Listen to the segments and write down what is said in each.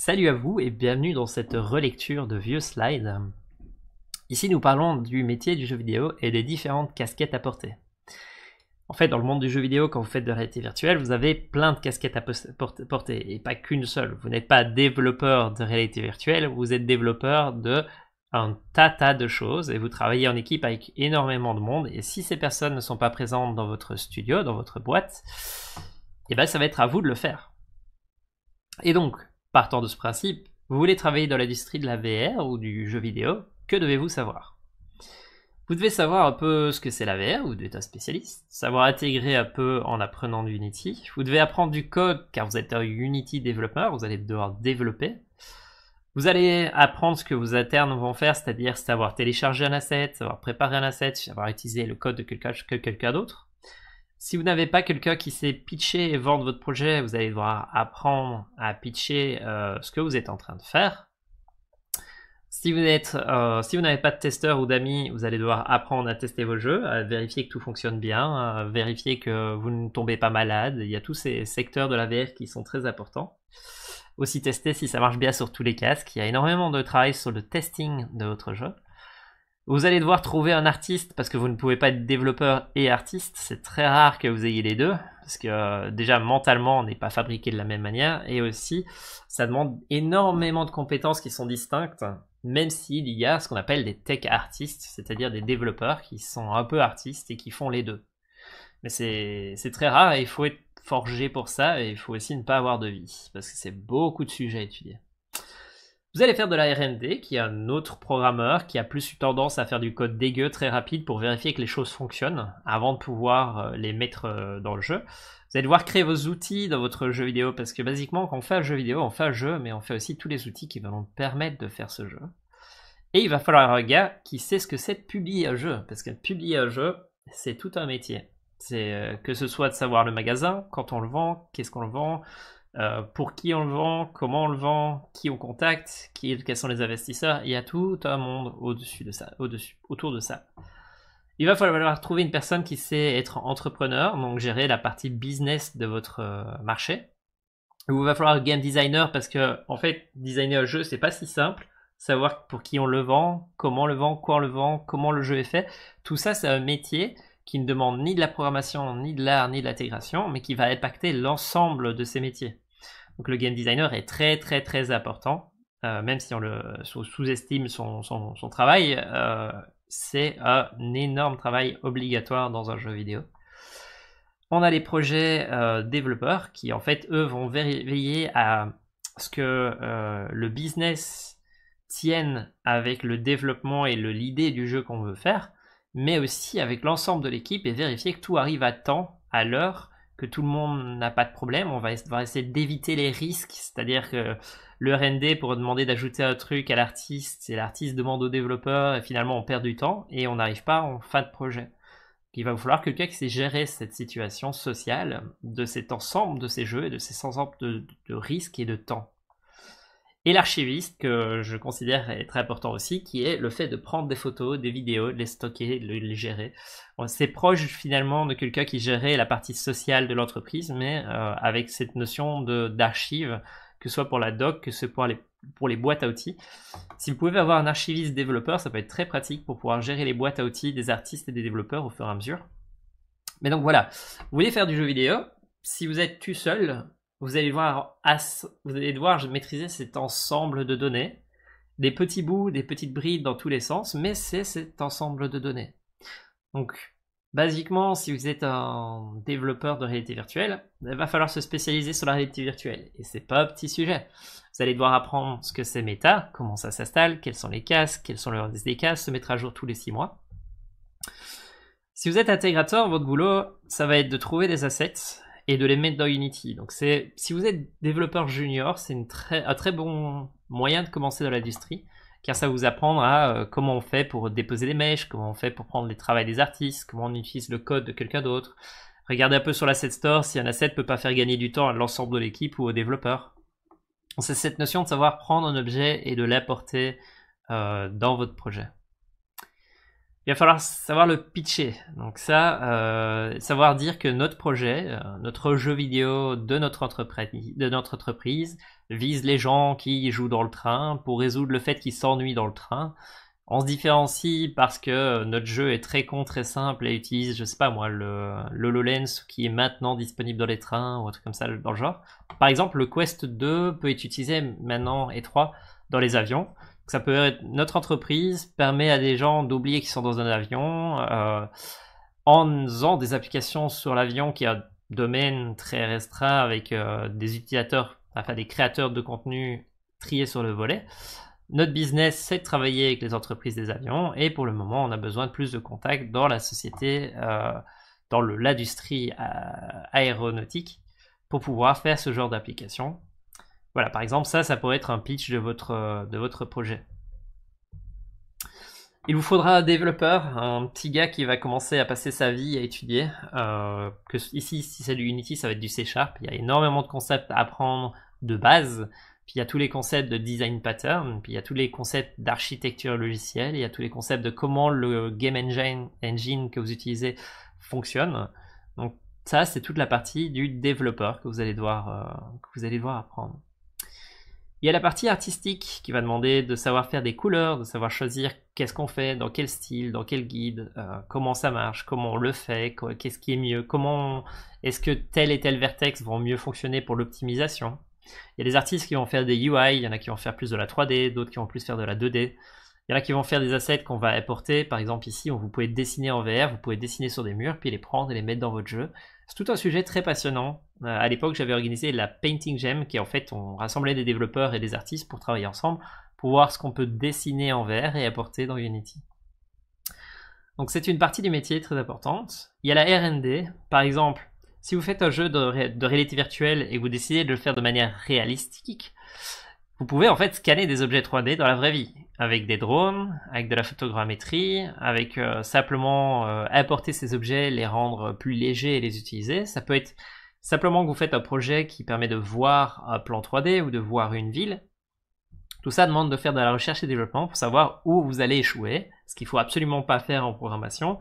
Salut à vous et bienvenue dans cette relecture de vieux slides. Ici, nous parlons du métier du jeu vidéo et des différentes casquettes à porter. En fait, dans le monde du jeu vidéo, quand vous faites de réalité virtuelle, vous avez plein de casquettes à porter et pas qu'une seule. Vous n'êtes pas développeur de réalité virtuelle, vous êtes développeur de un tas, de choses et vous travaillez en équipe avec énormément de monde. Et si ces personnes ne sont pas présentes dans votre studio, dans votre boîte, eh bien ça va être à vous de le faire. Et donc, Partant de ce principe, vous voulez travailler dans l'industrie de la VR ou du jeu vidéo, que devez-vous savoir Vous devez savoir un peu ce que c'est la VR, vous devez être un spécialiste, savoir intégrer un peu en apprenant Unity, vous devez apprendre du code car vous êtes un Unity développeur, vous allez devoir développer. Vous allez apprendre ce que vos internes vont faire, c'est-à-dire savoir télécharger un asset, savoir préparer un asset, savoir utiliser le code de quelqu'un d'autre. Si vous n'avez pas quelqu'un qui sait pitcher et vendre votre projet, vous allez devoir apprendre à pitcher euh, ce que vous êtes en train de faire. Euh, si vous n'avez pas de testeur ou d'amis, vous allez devoir apprendre à tester vos jeux, à vérifier que tout fonctionne bien, vérifier que vous ne tombez pas malade. Il y a tous ces secteurs de la VR qui sont très importants. Aussi tester si ça marche bien sur tous les casques. Il y a énormément de travail sur le testing de votre jeu. Vous allez devoir trouver un artiste parce que vous ne pouvez pas être développeur et artiste. C'est très rare que vous ayez les deux parce que euh, déjà mentalement on n'est pas fabriqué de la même manière et aussi ça demande énormément de compétences qui sont distinctes même s'il y a ce qu'on appelle des tech artistes, c'est-à-dire des développeurs qui sont un peu artistes et qui font les deux. Mais c'est très rare et il faut être forgé pour ça et il faut aussi ne pas avoir de vie parce que c'est beaucoup de sujets à étudier. Vous allez faire de la RMD, qui est un autre programmeur qui a plus eu tendance à faire du code dégueu très rapide pour vérifier que les choses fonctionnent avant de pouvoir euh, les mettre euh, dans le jeu. Vous allez devoir créer vos outils dans votre jeu vidéo parce que basiquement, quand on fait un jeu vidéo, on fait un jeu, mais on fait aussi tous les outils qui vont nous permettre de faire ce jeu. Et il va falloir un gars qui sait ce que c'est de publier un jeu parce que publier un jeu, c'est tout un métier. C'est euh, que ce soit de savoir le magasin, quand on le vend, qu'est-ce qu'on le vend, euh, pour qui on le vend, comment on le vend, qui on contacte, qui, quels sont les investisseurs. Il y a tout un monde au-dessus de ça, au-dessus, autour de ça. Il va falloir trouver une personne qui sait être entrepreneur, donc gérer la partie business de votre euh, marché. il va falloir game designer parce que en fait, designer un jeu, c'est pas si simple. Savoir pour qui on le vend, comment on le vend, quoi on le vend, comment le jeu est fait. Tout ça, c'est un métier qui ne demande ni de la programmation, ni de l'art, ni de l'intégration, mais qui va impacter l'ensemble de ces métiers. Donc le game designer est très très très important, euh, même si on le sous-estime son, travail, euh, c'est un énorme travail obligatoire dans un jeu vidéo. On a les projets euh, développeurs qui en fait eux vont veiller à ce que le business tienne avec le développement et l'idée du jeu qu'on veut faire mais aussi avec l'ensemble de l'équipe et vérifier que tout arrive à temps, à l'heure, que tout le monde n'a pas de problème. On va, essayer d'éviter les risques, c'est-à-dire que le R&D pour demander d'ajouter un truc à l'artiste, et l'artiste demande au développeur, et finalement on perd du temps et on n'arrive pas en fin de projet. Il va falloir que quelqu'un qui sait gérer cette situation sociale de cet ensemble de ces jeux et de ces ensembles de risques et de temps et l'archiviste, que je considère est très important aussi, qui est le fait de prendre des photos, des vidéos, de les stocker, de les gérer. c'est proche finalement de quelqu'un qui gérait la partie sociale de l'entreprise, mais euh, avec cette notion d'archive, que ce soit pour la doc, que ce soit pour les, pour les boîtes à outils. Si vous pouvez avoir un archiviste développeur, ça peut être très pratique pour pouvoir gérer les boîtes à outils des artistes et des développeurs au fur et à mesure. Mais donc voilà, vous voulez faire du jeu vidéo, si vous êtes tout seul, vous allez devoir, vous allez devoir maîtriser cet ensemble de données, des petits bouts, des petites brides dans tous les sens, mais c'est cet ensemble de données. Donc, basiquement, si vous êtes un développeur de réalité virtuelle, il va falloir se spécialiser sur la réalité virtuelle, et c'est pas un petit sujet. Vous allez devoir apprendre ce que c'est Meta, comment ça s'installe, quels sont les casques, quels sont leurs casques, se mettre à jour tous les six mois. Si vous êtes intégrateur, votre boulot, ça va être de trouver des assets et de les mettre dans Unity. Donc c'est, si vous êtes développeur junior, c'est un très bon moyen de commencer dans l'industrie, car ça vous apprendra euh, comment on fait pour déposer des mèches, comment on fait pour prendre les travaux des artistes, comment on utilise le code de quelqu'un d'autre. Regardez un peu sur l'asset store si un asset peut pas faire gagner du temps à l'ensemble de l'équipe ou aux développeurs. C'est cette notion de savoir prendre un objet et de l'apporter euh, dans votre projet. Il va falloir savoir le pitcher. Donc ça, euh, savoir dire que notre projet, euh, notre jeu vidéo de notre, entreprise, de notre entreprise vise les gens qui jouent dans le train pour résoudre le fait qu'ils s'ennuient dans le train. On se différencie parce que notre jeu est très con, très simple et utilise, je sais pas moi, le HoloLens qui est maintenant disponible dans les trains ou un truc comme ça dans le genre. Par exemple, le Quest 2 peut être utilisé maintenant et 3 dans les avions peut notre entreprise permet à des gens d'oublier qu'ils sont dans un avion euh, en faisant des applications sur l'avion qui a un domaine très restreint avec euh, des utilisateurs, enfin des créateurs de contenu triés sur le volet. Notre business, c'est de travailler avec les entreprises des avions et pour le moment, on a besoin de plus de contacts dans la société, euh, dans l'industrie aéronautique pour pouvoir faire ce genre d'application. Voilà, par exemple, ça, ça pourrait être un pitch de votre, euh, de votre projet. Il vous faudra un développeur, un petit gars qui va commencer à passer sa vie à étudier. Euh, ici, si c'est du Unity, ça va être du C Sharp. Il y a énormément de concepts à apprendre de base. Puis il y a tous les concepts de design pattern, puis il y a tous les concepts d'architecture logicielle, il y a tous les concepts de comment le game engine, engine que vous utilisez fonctionne. Donc ça, c'est toute la partie du développeur que vous allez devoir, euh, que vous allez devoir apprendre. Il y a la partie artistique qui va demander de savoir faire des couleurs, de savoir choisir qu'est-ce qu'on fait, dans quel style, dans quel guide, euh, comment ça marche, comment on le fait, qu'est-ce qui est mieux, comment est-ce que tel et tel vertex vont mieux fonctionner pour l'optimisation. Il y a des artistes qui vont faire des UI, il y en a qui vont faire plus de la 3D, d'autres qui vont plus faire de la 2D. Il y en a qui vont faire des assets qu'on va apporter, par exemple ici, où vous pouvez dessiner en VR, vous pouvez dessiner sur des murs, puis les prendre et les mettre dans votre jeu. C'est tout un sujet très passionnant. Euh, à l'époque, j'avais organisé la Painting Gem, qui en fait, on rassemblait des développeurs et des artistes pour travailler ensemble, pour voir ce qu'on peut dessiner en verre et apporter dans Unity. Donc c'est une partie du métier très importante. Il y a la RD, par exemple, si vous faites un jeu de, de réalité virtuelle et que vous décidez de le faire de manière réalistique, vous pouvez en fait scanner des objets 3D dans la vraie vie avec des drones, avec de la photogrammétrie, avec euh, simplement apporter euh, ces objets, les rendre plus légers et les utiliser. Ça peut être simplement que vous faites un projet qui permet de voir un plan 3D ou de voir une ville. Tout ça demande de faire de la recherche et développement pour savoir où vous allez échouer, ce qu'il faut absolument pas faire en programmation,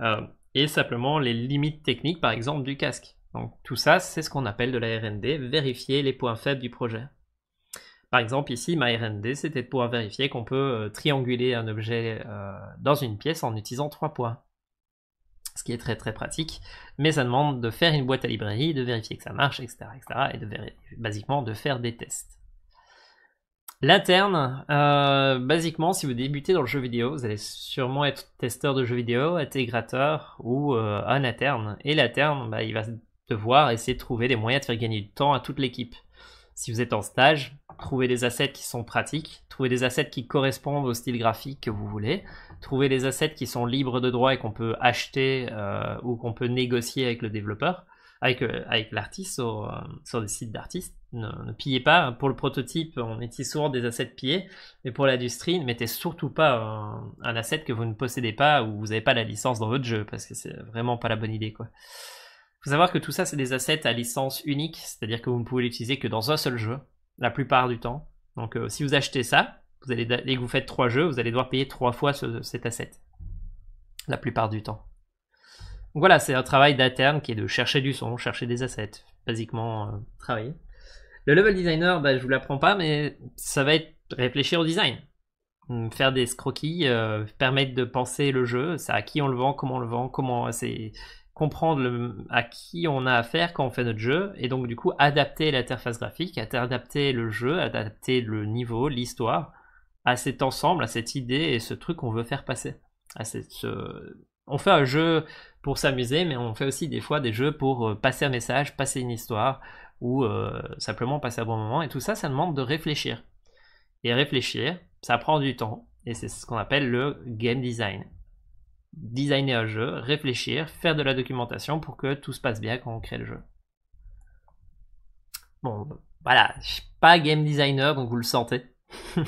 euh, et simplement les limites techniques, par exemple, du casque. Donc tout ça, c'est ce qu'on appelle de la R&D, vérifier les points faibles du projet. Par exemple, ici, ma RND, c'était de pouvoir vérifier qu'on peut euh, trianguler un objet euh, dans une pièce en utilisant trois points, Ce qui est très très pratique, mais ça demande de faire une boîte à librairie, de vérifier que ça marche, etc. et de basiquement de faire des tests. L'interne, euh, basiquement, si vous débutez dans le jeu vidéo, vous allez sûrement être testeur de jeux vidéo, intégrateur ou un interne. Et l'interne, bah, il va devoir essayer de trouver des moyens de faire gagner du temps à toute l'équipe si vous êtes en stage, trouvez des assets qui sont pratiques, trouvez des assets qui correspondent au style graphique que vous voulez, trouvez des assets qui sont libres de droit et qu'on peut acheter euh, ou qu'on peut négocier avec le développeur, avec, euh, l'artiste euh, sur, des sites d'artistes. Ne, pillez pas. Pour le prototype, on est souvent des assets pillés, mais pour l'industrie, ne mettez surtout pas un, asset que vous ne possédez pas ou vous n'avez pas la licence dans votre jeu parce que c'est vraiment pas la bonne idée. quoi faut savoir que tout ça, c'est des assets à licence unique, c'est-à-dire que vous ne pouvez l'utiliser que dans un seul jeu, la plupart du temps. Donc euh, si vous achetez ça, vous allez, dès que vous faites trois jeux, vous allez devoir payer trois fois cet asset, la plupart du temps. Donc voilà, c'est un travail d'interne qui est de chercher du son, chercher des assets, basiquement euh, travailler. Le level designer, bah, je vous l'apprends pas, mais ça va être réfléchir au design. Hum, faire des croquis, euh, permettre de penser le jeu, c'est à qui on le vend, comment on le vend, comment c'est comprendre à qui on a affaire quand on fait notre jeu, et donc du coup adapter l'interface graphique, adapter le jeu, adapter le niveau, l'histoire, à cet ensemble, à cette idée et ce truc qu'on veut faire passer. On fait un jeu pour s'amuser, mais on fait aussi des fois des jeux pour euh, passer un message, passer une histoire, ou euh, simplement passer un bon moment, et tout ça, ça demande de réfléchir. Et réfléchir, ça prend du temps, et c'est ce qu'on appelle le game design designer un jeu, réfléchir, faire de la documentation pour que tout se passe bien quand on crée le jeu. Bon, voilà, je suis pas game designer, donc vous le sentez.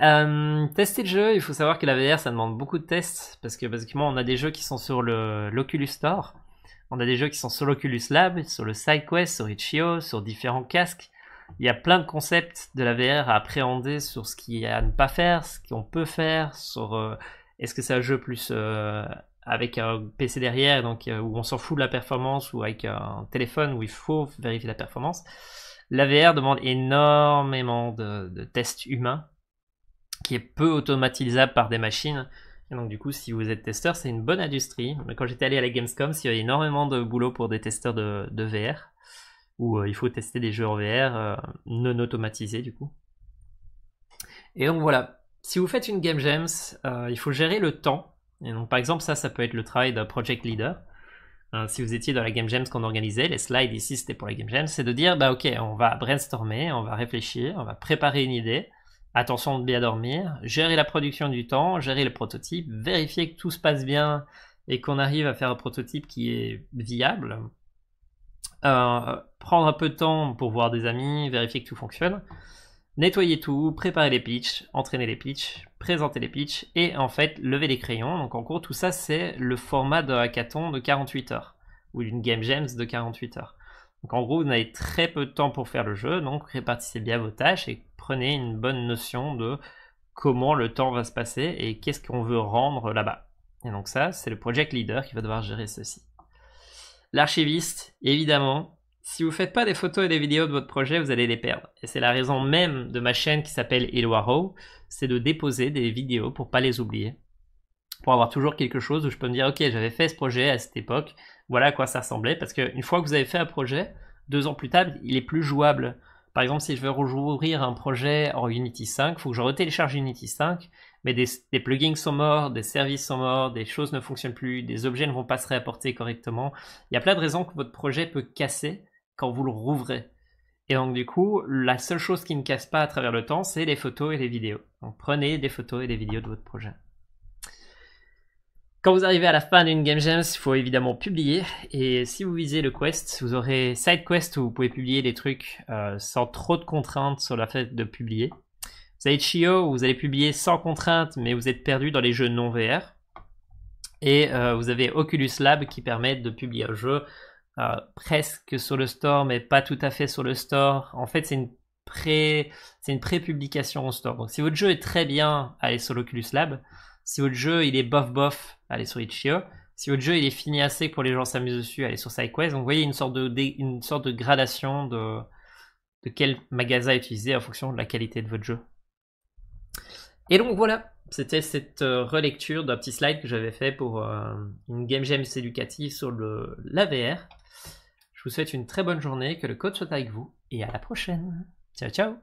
Euh, tester le jeu, il faut savoir que la VR, ça demande beaucoup de tests, parce que basiquement, on a des jeux qui sont sur l'Oculus Store, on a des jeux qui sont sur l'Oculus Lab, sur le SideQuest, sur Itch.io, sur différents casques. Il y a plein de concepts de la VR à appréhender sur ce qu'il y a à ne pas faire, ce qu'on peut faire, sur... Euh, est-ce que c'est un jeu plus euh, avec un PC derrière, donc euh, où on s'en fout de la performance, ou avec un téléphone où il faut vérifier la performance La VR demande énormément de, tests humains, qui est peu automatisable par des machines. Et donc du coup, si vous êtes testeur, c'est une bonne industrie. quand j'étais allé à la Gamescom, il y avait énormément de boulot pour des testeurs de, VR, où euh, il faut tester des jeux en VR non automatisés du coup. Et donc voilà, si vous faites une game jams, euh, il faut gérer le temps. Et donc, par exemple, ça, ça peut être le travail d'un project leader. Euh, si vous étiez dans la game jams qu'on organisait, les slides ici, c'était pour la game jams, c'est de dire, bah ok, on va brainstormer, on va réfléchir, on va préparer une idée. Attention de bien dormir, gérer la production du temps, gérer le prototype, vérifier que tout se passe bien et qu'on arrive à faire un prototype qui est viable. Euh, prendre un peu de temps pour voir des amis, vérifier que tout fonctionne nettoyer tout, préparer les pitchs, entraîner les pitchs, présenter les pitchs et en fait lever les crayons. Donc en gros, tout ça, c'est le format d'un hackathon de 48 heures ou d'une Game Jams de 48 heures. Donc en gros, vous n'avez très peu de temps pour faire le jeu, donc répartissez bien vos tâches et prenez une bonne notion de comment le temps va se passer et qu'est-ce qu'on veut rendre là-bas. Et donc ça, c'est le project leader qui va devoir gérer ceci. L'archiviste, évidemment, si vous ne faites pas des photos et des vidéos de votre projet, vous allez les perdre. Et c'est la raison même de ma chaîne qui s'appelle Ilwaro, c'est de déposer des vidéos pour ne pas les oublier. Pour avoir toujours quelque chose où je peux me dire, ok, j'avais fait ce projet à cette époque, voilà à quoi ça ressemblait. Parce qu'une fois que vous avez fait un projet, deux ans plus tard, il est plus jouable. Par exemple, si je veux rouvrir un projet en Unity 5, il faut que je retélécharge Unity 5, mais des, des, plugins sont morts, des services sont morts, des choses ne fonctionnent plus, des objets ne vont pas se réapporter correctement. Il y a plein de raisons que votre projet peut casser quand vous le rouvrez. Et donc du coup, la seule chose qui ne casse pas à travers le temps, c'est les photos et les vidéos. Donc prenez des photos et des vidéos de votre projet. Quand vous arrivez à la fin d'une Game Jam, il faut évidemment publier. Et si vous visez le quest, vous aurez side quest où vous pouvez publier des trucs euh, sans trop de contraintes sur la fait de publier. Vous avez Chio où vous allez publier sans contraintes mais vous êtes perdu dans les jeux non VR. Et euh, vous avez Oculus Lab qui permet de publier un jeu presque sur le store, mais pas tout à fait sur le store. En fait, c'est une pré, c'est une pré-publication au store. Donc, si votre jeu est très bien, allez sur l'Oculus Lab. Si votre jeu il est bof bof, allez sur Itch.io. Si votre jeu il est fini assez pour les gens s'amusent dessus, allez sur SideQuest. Donc, vous voyez une sorte de, une sorte de gradation de, de quel magasin utiliser en fonction de la qualité de votre jeu. Et donc voilà, c'était cette euh, relecture d'un petit slide que j'avais fait pour euh, une game jam éducative sur le l'AVR. Je vous souhaite une très bonne journée, que le code soit avec vous et à la prochaine. Ciao ciao